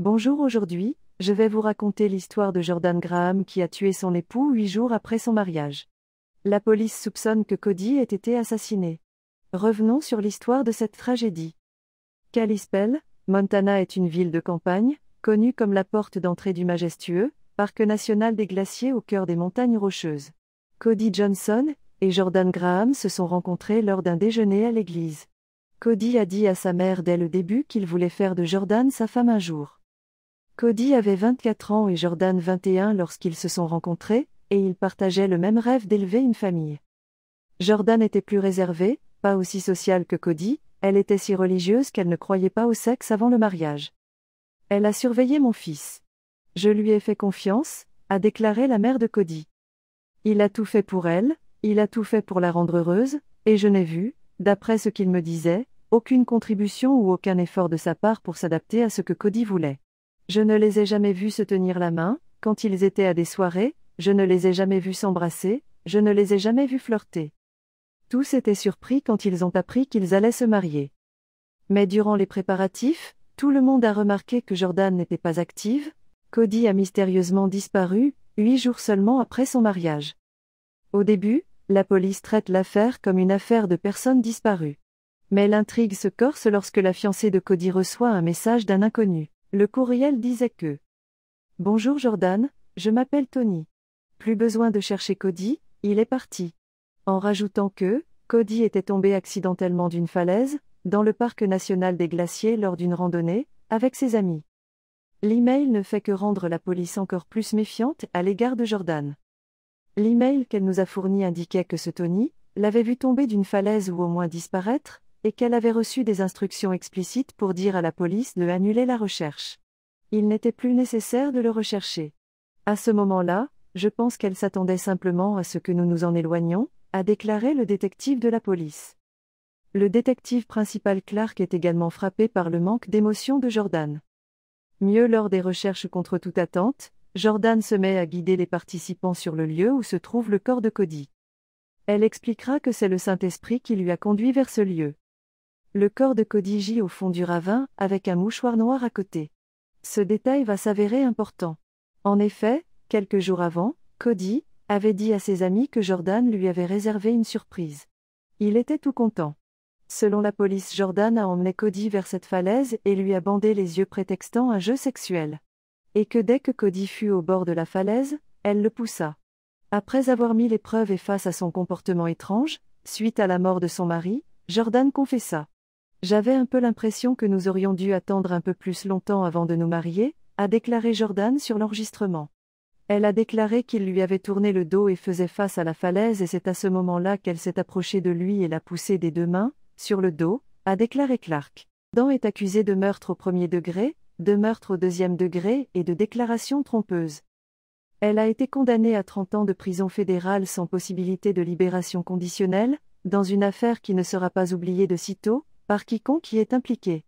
Bonjour aujourd'hui, je vais vous raconter l'histoire de Jordan Graham qui a tué son époux huit jours après son mariage. La police soupçonne que Cody ait été assassiné. Revenons sur l'histoire de cette tragédie. Kalispell, Montana est une ville de campagne, connue comme la porte d'entrée du majestueux, parc national des glaciers au cœur des montagnes rocheuses. Cody Johnson et Jordan Graham se sont rencontrés lors d'un déjeuner à l'église. Cody a dit à sa mère dès le début qu'il voulait faire de Jordan sa femme un jour. Cody avait 24 ans et Jordan 21 lorsqu'ils se sont rencontrés, et ils partageaient le même rêve d'élever une famille. Jordan était plus réservée, pas aussi sociale que Cody, elle était si religieuse qu'elle ne croyait pas au sexe avant le mariage. Elle a surveillé mon fils. Je lui ai fait confiance, a déclaré la mère de Cody. Il a tout fait pour elle, il a tout fait pour la rendre heureuse, et je n'ai vu, d'après ce qu'il me disait, aucune contribution ou aucun effort de sa part pour s'adapter à ce que Cody voulait. Je ne les ai jamais vus se tenir la main, quand ils étaient à des soirées, je ne les ai jamais vus s'embrasser, je ne les ai jamais vus flirter. Tous étaient surpris quand ils ont appris qu'ils allaient se marier. Mais durant les préparatifs, tout le monde a remarqué que Jordan n'était pas active, Cody a mystérieusement disparu, huit jours seulement après son mariage. Au début, la police traite l'affaire comme une affaire de personnes disparues. Mais l'intrigue se corse lorsque la fiancée de Cody reçoit un message d'un inconnu. Le courriel disait que Bonjour Jordan, je m'appelle Tony. Plus besoin de chercher Cody, il est parti. En rajoutant que Cody était tombé accidentellement d'une falaise, dans le parc national des glaciers lors d'une randonnée, avec ses amis. L'email ne fait que rendre la police encore plus méfiante à l'égard de Jordan. L'email qu'elle nous a fourni indiquait que ce Tony l'avait vu tomber d'une falaise ou au moins disparaître, et qu'elle avait reçu des instructions explicites pour dire à la police de annuler la recherche. Il n'était plus nécessaire de le rechercher. À ce moment-là, je pense qu'elle s'attendait simplement à ce que nous nous en éloignions, a déclaré le détective de la police. Le détective principal Clark est également frappé par le manque d'émotion de Jordan. Mieux lors des recherches contre toute attente, Jordan se met à guider les participants sur le lieu où se trouve le corps de Cody. Elle expliquera que c'est le Saint-Esprit qui lui a conduit vers ce lieu le corps de Cody gît au fond du ravin, avec un mouchoir noir à côté. Ce détail va s'avérer important. En effet, quelques jours avant, Cody avait dit à ses amis que Jordan lui avait réservé une surprise. Il était tout content. Selon la police, Jordan a emmené Cody vers cette falaise et lui a bandé les yeux prétextant un jeu sexuel. Et que dès que Cody fut au bord de la falaise, elle le poussa. Après avoir mis les preuves et face à son comportement étrange, suite à la mort de son mari, Jordan confessa. J'avais un peu l'impression que nous aurions dû attendre un peu plus longtemps avant de nous marier, a déclaré Jordan sur l'enregistrement. Elle a déclaré qu'il lui avait tourné le dos et faisait face à la falaise et c'est à ce moment-là qu'elle s'est approchée de lui et l'a poussé des deux mains, sur le dos, a déclaré Clark. Dan est accusé de meurtre au premier degré, de meurtre au deuxième degré et de déclaration trompeuse. Elle a été condamnée à 30 ans de prison fédérale sans possibilité de libération conditionnelle, dans une affaire qui ne sera pas oubliée de sitôt, par quiconque y est impliqué.